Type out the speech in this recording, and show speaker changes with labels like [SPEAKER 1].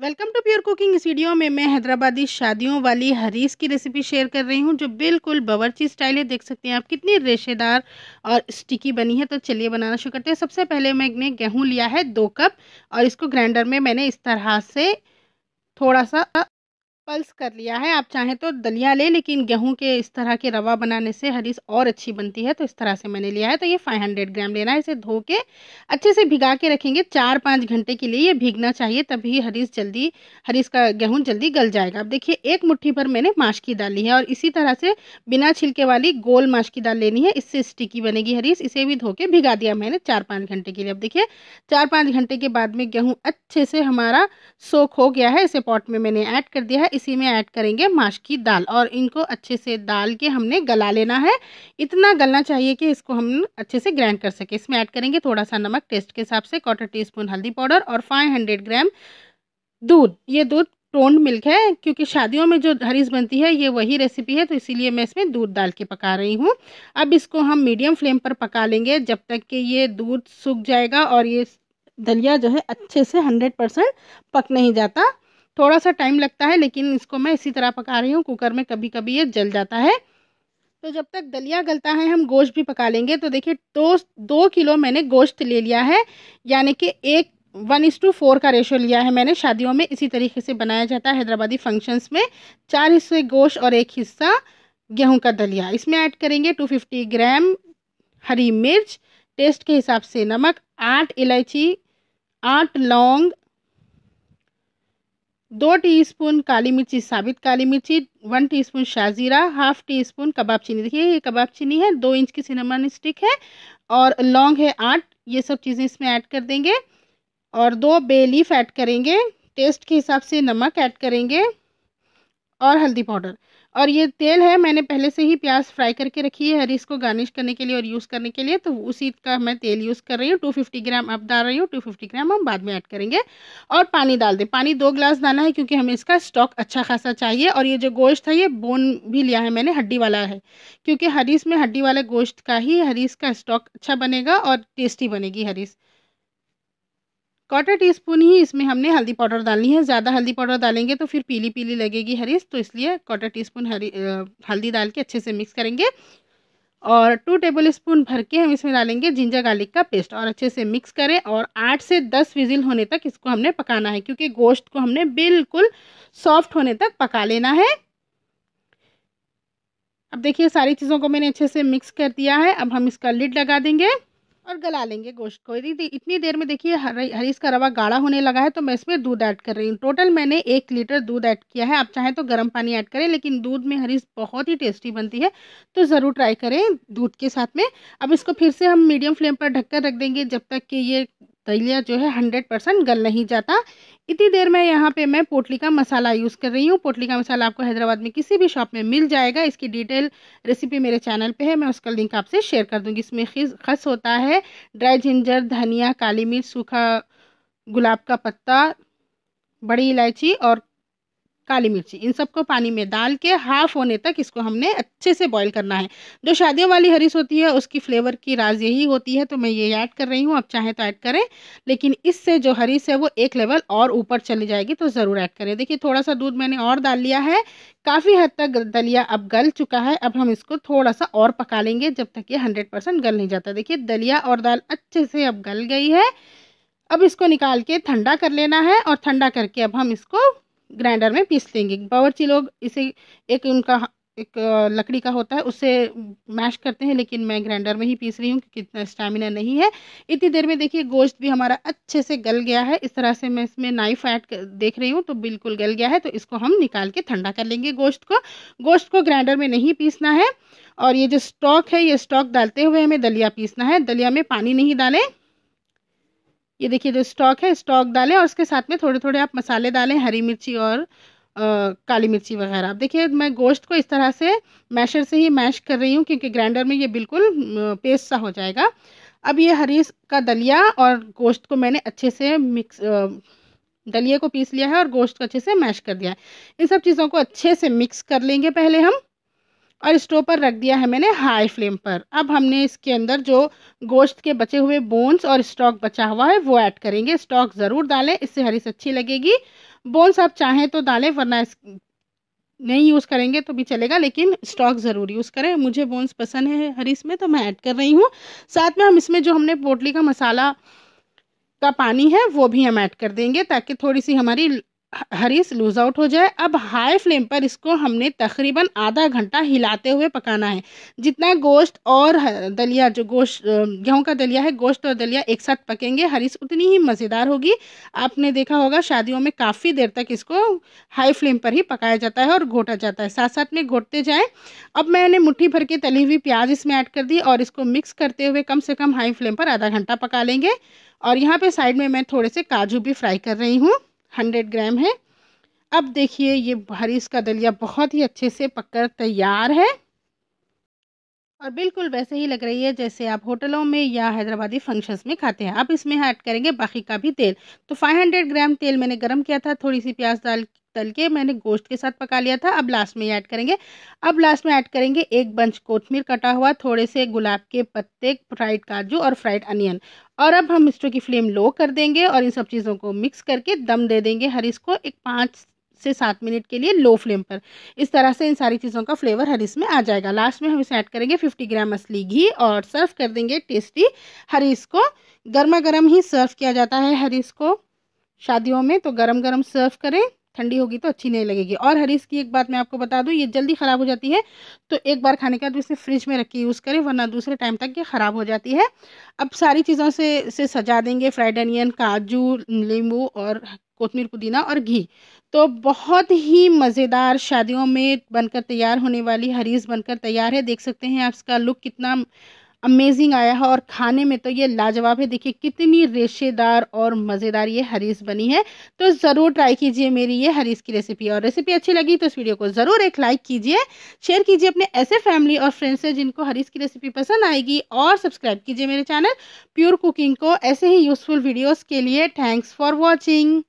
[SPEAKER 1] welcome to pure cooking इस video में मैं हैदराबादी शादियों वाली हरीस की रेसिपी शेयर कर रही हूँ जो बिल्कुल बावर्ची स्टाइल है देख सकते हैं आप कितनी रेशेदार और स्टिकी बनी है तो चलिए बनाना शुरू करते हैं सबसे पहले मैंने गेहूँ लिया है दो कप और इसको ग्राइंडर में मैंने इस तरह से थोड़ा सा पल्स कर लिया है आप चाहें तो दलिया ले लेकिन गेहूं के इस तरह के रवा बनाने से हरीस और अच्छी बनती है तो इस तरह से मैंने लिया है तो ये 500 ग्राम लेना है इसे धो के अच्छे से भिगा के रखेंगे चार पाँच घंटे के लिए ये भीगना चाहिए तभी हरीस जल्दी हरीस का गेहूँ जल्दी गल जाएगा अब देखिए एक मुट्ठी भर मैंने माश की दाल ली है और इसी तरह से बिना छिलके वाली गोल माश की दाल लेनी है इससे स्टिकी बनेगी हरीस इसे भी धो के भिगा दिया मैंने चार पाँच घंटे के लिए अब देखिए चार पाँच घंटे के बाद में गेहूँ अच्छे से हमारा सोख हो गया है इसे पॉट में मैंने ऐड कर दिया है इसी में ऐड करेंगे माश की दाल और इनको अच्छे से दाल के हमने गला लेना है इतना गलना चाहिए कि इसको हम अच्छे से ग्राइंड कर सके इसमें ऐड करेंगे थोड़ा सा नमक टेस्ट के हिसाब से क्वार्टर टी स्पून हल्दी पाउडर और फाइव हंड्रेड ग्राम दूध ये दूध टोंड मिल्क है क्योंकि शादियों में जो हरीस बनती है ये वही रेसिपी है तो इसीलिए मैं इसमें दूध डाल के पका रही हूँ अब इसको हम मीडियम फ्लेम पर पका लेंगे जब तक कि ये दूध सूख जाएगा और ये दलिया जो है अच्छे से हंड्रेड परसेंट पक नहीं जाता थोड़ा सा टाइम लगता है लेकिन इसको मैं इसी तरह पका रही हूँ कुकर में कभी कभी ये जल जाता है तो जब तक दलिया गलता है हम गोश्त भी पका लेंगे तो देखिए दो दो किलो मैंने गोश्त ले लिया है यानी कि एक वन इस टू फोर का रेशो लिया है मैंने शादियों में इसी तरीके से बनाया जाता है हैदराबादी फंक्शंस में चार हिस्से गोश्त और एक हिस्सा गेहूं का दलिया इसमें ऐड करेंगे टू फिफ्टी ग्राम हरी मिर्च टेस्ट के हिसाब से नमक आठ इलायची आठ लौंग दो टीस्पून काली मिर्ची साबित काली मिर्ची वन टीस्पून शाजीरा हाफ टी स्पून कबाब चीनी देखिए ये कबाब चीनी है दो इंच की सिनेमन स्टिक है और लौंग है आठ ये सब चीज़ें इसमें ऐड कर देंगे और दो बे लीफ ऐड करेंगे टेस्ट के हिसाब से नमक ऐड करेंगे और हल्दी पाउडर और ये तेल है मैंने पहले से ही प्याज फ्राई करके रखी है हरी इसको गार्निश करने के लिए और यूज़ करने के लिए तो उसी का मैं तेल यूज़ कर रही हूँ टू फिफ्टी ग्राम अब डाल रही हूँ टू फिफ्टी ग्राम हम बाद में ऐड करेंगे और पानी डाल दें पानी दो ग्लास डालना है क्योंकि हमें इसका स्टॉक अच्छा खासा चाहिए और ये जो गोश्त है ये बोन भी लिया है मैंने हड्डी वाला है क्योंकि हरीस में हड्डी वाले गोश्त का ही हरीस का स्टॉक अच्छा बनेगा और टेस्टी बनेगी हरीस क्वार्टर टी स्पून ही इसमें हमने हल्दी पाउडर डालनी है ज़्यादा हल्दी पाउडर डालेंगे तो फिर पीली पीली लगेगी हरीस तो इसलिए क्वार्टर टी स्पून हरी हल्दी डाल के अच्छे से मिक्स करेंगे और टू टेबल स्पून भर के हम इसमें डालेंगे जिंजर गार्लिक का पेस्ट और अच्छे से मिक्स करें और आठ से दस विजिल होने तक इसको हमने पकाना है क्योंकि गोश्त को हमने बिल्कुल सॉफ्ट होने तक पका लेना है अब देखिए सारी चीज़ों को मैंने अच्छे से मिक्स कर दिया है अब हम इसका लिड लगा देंगे और गला लेंगे गोश्त को यदि इतनी देर में देखिए हरी हरीस का रवा गाढ़ा होने लगा है तो मैं इसमें दूध ऐड कर रही हूँ टोटल मैंने एक लीटर दूध ऐड किया है आप चाहें तो गर्म पानी ऐड करें लेकिन दूध में हरीस बहुत ही टेस्टी बनती है तो ज़रूर ट्राई करें दूध के साथ में अब इसको फिर से हम मीडियम फ्लेम पर ढककर रख देंगे जब तक कि ये तैलिया जो है हंड्रेड परसेंट गल नहीं जाता इतनी देर में यहाँ पे मैं पोटली का मसाला यूज़ कर रही हूँ पोटली का मसाला आपको हैदराबाद में किसी भी शॉप में मिल जाएगा इसकी डिटेल रेसिपी मेरे चैनल पे है मैं उसका लिंक आपसे शेयर कर दूँगी इसमें खस होता है ड्राई जिंजर धनिया काली मिर्च सूखा गुलाब का पत्ता बड़ी इलायची और काली मिर्ची इन सबको पानी में डाल के हाफ होने तक इसको हमने अच्छे से बॉईल करना है जो शादियों वाली हरीस होती है उसकी फ्लेवर की राज यही होती है तो मैं ये ऐड कर रही हूँ आप चाहें तो ऐड करें लेकिन इससे जो हरीस है वो एक लेवल और ऊपर चली जाएगी तो ज़रूर ऐड करें देखिए थोड़ा सा दूध मैंने और डाल लिया है काफ़ी हद तक दलिया अब गल चुका है अब हम इसको थोड़ा सा और पका लेंगे जब तक ये हंड्रेड परसेंट गल नहीं जाता देखिए दलिया और दाल अच्छे से अब गल गई है अब इसको निकाल के ठंडा कर लेना है और ठंडा करके अब हम इसको ग्राइंडर में पीस लेंगे बावर्ची लोग इसे एक उनका एक लकड़ी का होता है उससे मैश करते हैं लेकिन मैं ग्राइंडर में ही पीस रही हूँ क्योंकि इतना स्टेमिना नहीं है इतनी देर में देखिए गोश्त भी हमारा अच्छे से गल गया है इस तरह से मैं इसमें नाइफ ऐड देख रही हूँ तो बिल्कुल गल गया है तो इसको हम निकाल के ठंडा कर लेंगे गोश्त को गोश्त को ग्राइंडर में नहीं पीसना है और ये जो स्टॉक है ये स्टॉक डालते हुए हमें दलिया पीसना है दलिया में पानी नहीं डालें ये देखिए जो स्टॉक है स्टॉक डालें और उसके साथ में थोड़े थोड़े आप मसाले डालें हरी मिर्ची और आ, काली मिर्ची वगैरह आप देखिए मैं गोश्त को इस तरह से मैशर से ही मैश कर रही हूँ क्योंकि ग्राइंडर में ये बिल्कुल पेस्ट सा हो जाएगा अब ये हरी का दलिया और गोश्त को मैंने अच्छे से मिक्स दलिए दलिया को पीस लिया है और गोश्त को अच्छे से मैश कर दिया है इन सब चीज़ों को अच्छे से मिक्स कर लेंगे पहले हम और स्टोव पर रख दिया है मैंने हाई फ्लेम पर अब हमने इसके अंदर जो गोश्त के बचे हुए बोन्स और स्टॉक बचा हुआ है वो ऐड करेंगे स्टॉक ज़रूर डालें इससे हरीस अच्छी लगेगी बोन्स आप चाहें तो डालें वरना नहीं यूज़ करेंगे तो भी चलेगा लेकिन स्टॉक ज़रूर यूज़ करें मुझे बोन्स पसंद है हरीस में तो मैं ऐड कर रही हूँ साथ में हम इसमें जो हमने पोटली का मसाला का पानी है वो भी हम ऐड कर देंगे ताकि थोड़ी सी हमारी हरीस लूज़ आउट हो जाए अब हाई फ्लेम पर इसको हमने तकरीबन आधा घंटा हिलाते हुए पकाना है जितना गोश्त और दलिया जो गोश्त गेहूं का दलिया है गोश्त और दलिया एक साथ पकेंगे हरीस उतनी ही मज़ेदार होगी आपने देखा होगा शादियों में काफ़ी देर तक इसको हाई फ्लेम पर ही पकाया जाता है और घोटा जाता है साथ साथ में घोटते जाएँ अब मैंने मुट्ठी भर के तली हुई प्याज इसमें ऐड कर दी और इसको मिक्स करते हुए कम से कम हाई फ्लेम पर आधा घंटा पका लेंगे और यहाँ पर साइड में मैं थोड़े से काजू भी फ्राई कर रही हूँ 100 ग्राम है अब देखिए ये हरीस का दलिया बहुत ही अच्छे से पककर तैयार है और बिल्कुल वैसे ही लग रही है जैसे आप होटलों में या हैदराबादी फंक्शंस में खाते हैं आप इसमें ऐड करेंगे बाकी का भी तेल तो 500 ग्राम तेल मैंने गरम किया था थोड़ी सी प्याज डाल तल के मैंने गोश्त के साथ पका लिया था अब लास्ट में ऐड करेंगे अब लास्ट में ऐड करेंगे एक बंच कोथमीर कटा हुआ थोड़े से गुलाब के पत्ते फ्राइड काजू और फ्राइड अनियन और अब हम स्टोव की फ्लेम लो कर देंगे और इन सब चीज़ों को मिक्स करके दम दे देंगे हर इसको एक पाँच से सात मिनट के लिए लो फ्लेम पर इस तरह से इन सारी चीज़ों का फ्लेवर हरीस में आ जाएगा लास्ट में हम इसे ऐड करेंगे 50 ग्राम असली घी और सर्व कर देंगे टेस्टी हरीस को गर्मा गर्म ही सर्व किया जाता है हरीस को शादियों में तो गर्म गर्म सर्व करें ठंडी होगी तो अच्छी नहीं लगेगी और हरीस की एक बात मैं आपको बता दूँ ये जल्दी ख़राब हो जाती है तो एक बार खाने के बाद इसे फ्रिज में रख के यूज़ करें वरना दूसरे टाइम तक ये ख़राब हो जाती है अब सारी चीज़ों से इसे सजा देंगे फ्राइड अनियन काजू नींबू और कोतमीर पुदीना और घी तो बहुत ही मज़ेदार शादियों में बनकर तैयार होने वाली हरीस बनकर तैयार है देख सकते हैं आप इसका लुक कितना अमेजिंग आया है और खाने में तो ये लाजवाब है देखिए कितनी रेशेदार और मज़ेदार ये हरीस बनी है तो ज़रूर ट्राई कीजिए मेरी ये हरीस की रेसिपी और रेसिपी अच्छी लगी तो इस वीडियो को ज़रूर एक लाइक कीजिए शेयर कीजिए अपने ऐसे फैमिली और फ्रेंड्स से जिनको हरीस की रेसिपी पसंद आएगी और सब्सक्राइब कीजिए मेरे चैनल प्योर कुकिंग को ऐसे ही यूज़फुल वीडियोज़ के लिए थैंक्स फॉर वॉचिंग